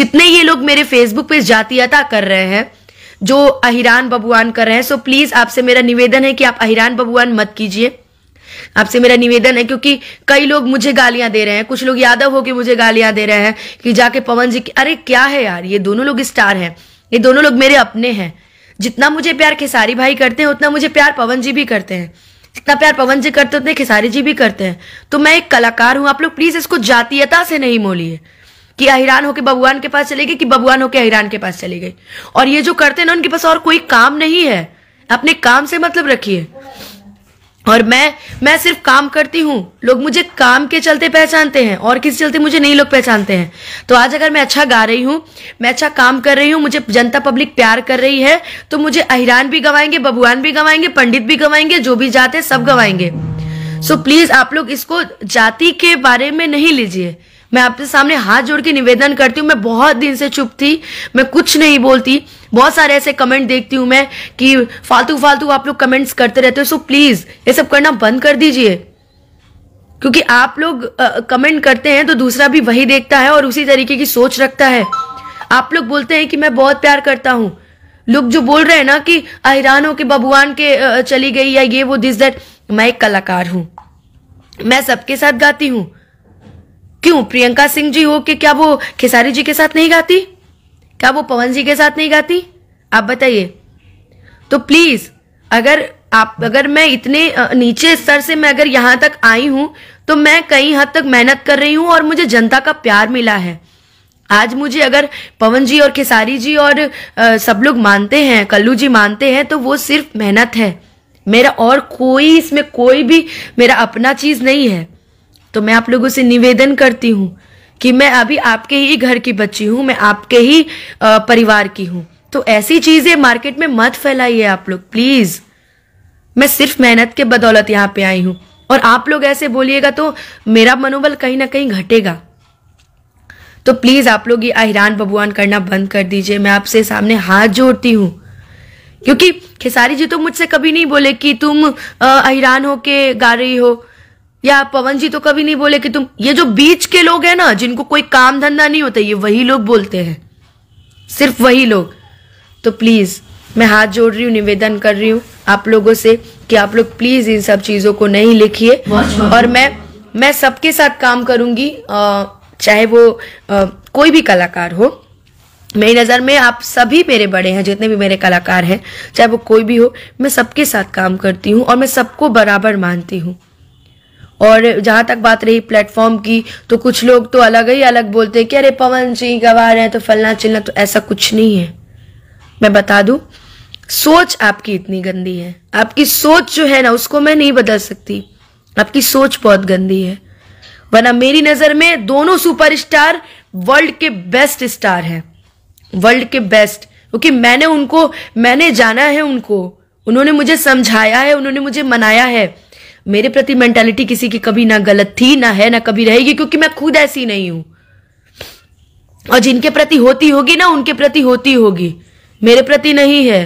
जितने ये लोग मेरे फेसबुक पे जातीयता कर रहे हैं जो अहिरान बबुआन कर रहे हैं सो प्लीज आपसे मेरा निवेदन है कि आप अहिरान बबुआन मत कीजिए आपसे मेरा निवेदन है क्योंकि कई लोग मुझे गालियां दे रहे हैं कुछ लोग यादव होकर मुझे गालियां दे रहे हैं कि जाके पवन जी की अरे क्या है यार ये दोनों लोग स्टार हैं ये दोनों लोग मेरे अपने हैं जितना मुझे प्यार खेसारी भाई करते हैं उतना मुझे प्यार पवन जी भी करते हैं जितना प्यार पवन जी करते हैं उतने खेसारी जी भी करते हैं तो मैं एक कलाकार हूं आप लोग प्लीज इसको जातीयता से नहीं मोलिए कि हैरान होकर बबुआन के पास चले गए कि बबुआन होकर हैरान के पास चले गए और ये जो करते हैं ना उनके पास और कोई काम नहीं है अपने काम से मतलब रखिए और मैं मैं सिर्फ काम करती हूँ लोग मुझे काम के चलते पहचानते हैं और किस चलते मुझे नहीं लोग पहचानते हैं तो आज अगर मैं अच्छा गा रही हूँ मैं अच्छा काम कर रही हूँ मुझे जनता पब्लिक प्यार कर रही है तो मुझे अहिरान भी गवाएंगे बबुआन भी गवाएंगे पंडित भी गवाएंगे जो भी जाते सब गवाएंगे सो प्लीज आप लोग इसको जाति के बारे में नहीं लीजिए मैं आपके सामने हाथ जोड़ के निवेदन करती हूँ मैं बहुत दिन से चुप थी मैं कुछ नहीं बोलती बहुत सारे ऐसे कमेंट देखती हूँ मैं कि फालतू फालतू आप लोग कमेंट्स करते रहते हो सो प्लीज़ ये सब करना बंद कर दीजिए क्योंकि आप लोग कमेंट करते हैं तो दूसरा भी वही देखता है और उसी तरीके की सोच रखता है आप लोग बोलते हैं कि मैं बहुत प्यार करता हूँ लोग जो बोल रहे हैं ना कि हैरान हो के बबुआन के चली गई या ये वो दिस दैट मैं एक कलाकार हूँ मैं सबके साथ गाती हूँ क्यों प्रियंका सिंह जी हो के क्या वो खेसारी जी के साथ नहीं गाती क्या वो पवन जी के साथ नहीं गाती आप बताइए तो प्लीज अगर आप अगर मैं इतने नीचे स्तर से मैं अगर यहां तक आई हूं तो मैं कई हद तक मेहनत कर रही हूं और मुझे जनता का प्यार मिला है आज मुझे अगर पवन जी और खेसारी जी और आ, सब लोग मानते हैं कल्लू जी मानते हैं तो वो सिर्फ मेहनत है मेरा और कोई इसमें कोई भी मेरा अपना चीज नहीं है तो मैं आप लोगों से निवेदन करती हूँ कि मैं अभी आपके ही घर की बच्ची हूँ मैं आपके ही परिवार की हूँ तो ऐसी चीजें मार्केट में मत फैलाइए आप लोग प्लीज मैं सिर्फ मेहनत के बदौलत यहाँ पे आई हूँ और आप लोग ऐसे बोलिएगा तो मेरा मनोबल कहीं ना कहीं घटेगा तो प्लीज आप लोग ये अहिरान बबुआन करना बंद कर दीजिए मैं आपसे सामने हाथ जोड़ती हूँ क्योंकि खेसारी जी तो मुझसे कभी नहीं बोले कि तुम अहिरान होके गा रही हो या पवन जी तो कभी नहीं बोले कि तुम ये जो बीच के लोग हैं ना जिनको कोई काम धंधा नहीं होता ये वही लोग बोलते हैं सिर्फ वही लोग तो प्लीज मैं हाथ जोड़ रही हूँ निवेदन कर रही हूँ आप लोगों से कि आप लोग प्लीज इन सब चीजों को नहीं लिखिए और मैं मैं सबके साथ काम करूंगी चाहे वो आ, कोई भी कलाकार हो मेरी नज़र में आप सभी मेरे बड़े हैं जितने भी मेरे कलाकार हैं चाहे वो कोई भी हो मैं सबके साथ काम करती हूँ और मैं सबको बराबर मानती हूँ और जहां तक बात रही प्लेटफॉर्म की तो कुछ लोग तो अलग ही अलग बोलते हैं कि अरे पवन सिंह गवार है तो फलना चिलना तो ऐसा कुछ नहीं है मैं बता दू सोच आपकी इतनी गंदी है आपकी सोच जो है ना उसको मैं नहीं बदल सकती आपकी सोच बहुत गंदी है वरना मेरी नज़र में दोनों सुपरस्टार वर्ल्ड के बेस्ट स्टार हैं वर्ल्ड के बेस्ट क्योंकि मैंने उनको मैंने जाना है उनको उन्होंने मुझे समझाया है उन्होंने मुझे मनाया है मेरे प्रति मेंटेलिटी किसी की कभी ना गलत थी ना है ना कभी रहेगी क्योंकि मैं खुद ऐसी नहीं हूं और जिनके प्रति होती होगी ना उनके प्रति होती होगी मेरे प्रति नहीं है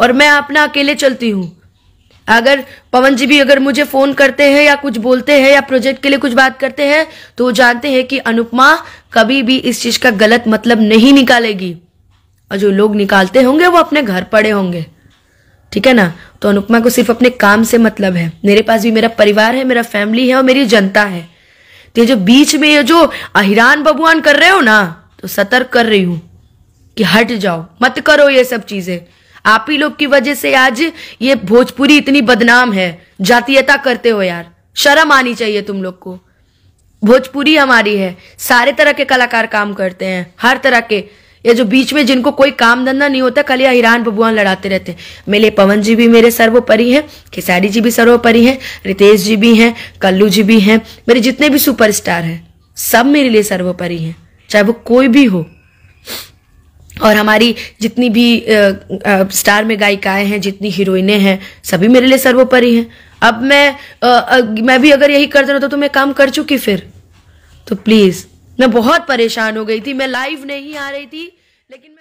और मैं अपना अकेले चलती हूं अगर पवन जी भी अगर मुझे फ़ोन करते हैं या कुछ बोलते हैं या प्रोजेक्ट के लिए कुछ बात करते हैं तो वो जानते हैं कि अनुपमा कभी भी इस चीज़ का गलत मतलब नहीं निकालेगी और जो लोग निकालते होंगे वो अपने घर पड़े होंगे ठीक है ना तो अनुपमा को सिर्फ अपने काम से मतलब है मेरे पास भी मेरा परिवार है मेरा फैमिली है और मेरी जनता है तो ये जो बीच में ये जो अहिरान बबुआन कर रहे हो ना तो सतर्क कर रही हूं कि हट जाओ मत करो ये सब चीजें आप ही लोग की वजह से आज ये भोजपुरी इतनी बदनाम है जातीयता करते हो यार शर्म आनी चाहिए तुम लोग को भोजपुरी हमारी है सारे तरह के कलाकार काम करते हैं हर तरह के या जो बीच में जिनको कोई काम धंधा नहीं होता कल या ईरान भगवान लड़ाते रहते हैं मेरे पवन जी भी मेरे सर्वोपरि हैं खेसारी जी भी सर्वोपरि हैं रितेश जी भी हैं कल्लू जी भी हैं मेरे जितने भी सुपरस्टार हैं सब मेरे लिए सर्वोपरि हैं चाहे वो कोई भी हो और हमारी जितनी भी आ, आ, स्टार में गायिकाएं हैं जितनी हीरोइने हैं सभी मेरे लिए सर्वोपरि हैं अब मैं आ, आ, मैं भी अगर यही करते रहता तो, तो मैं काम कर चुकी फिर तो प्लीज़ मैं बहुत परेशान हो गई थी मैं लाइव नहीं आ रही थी लेकिन मैं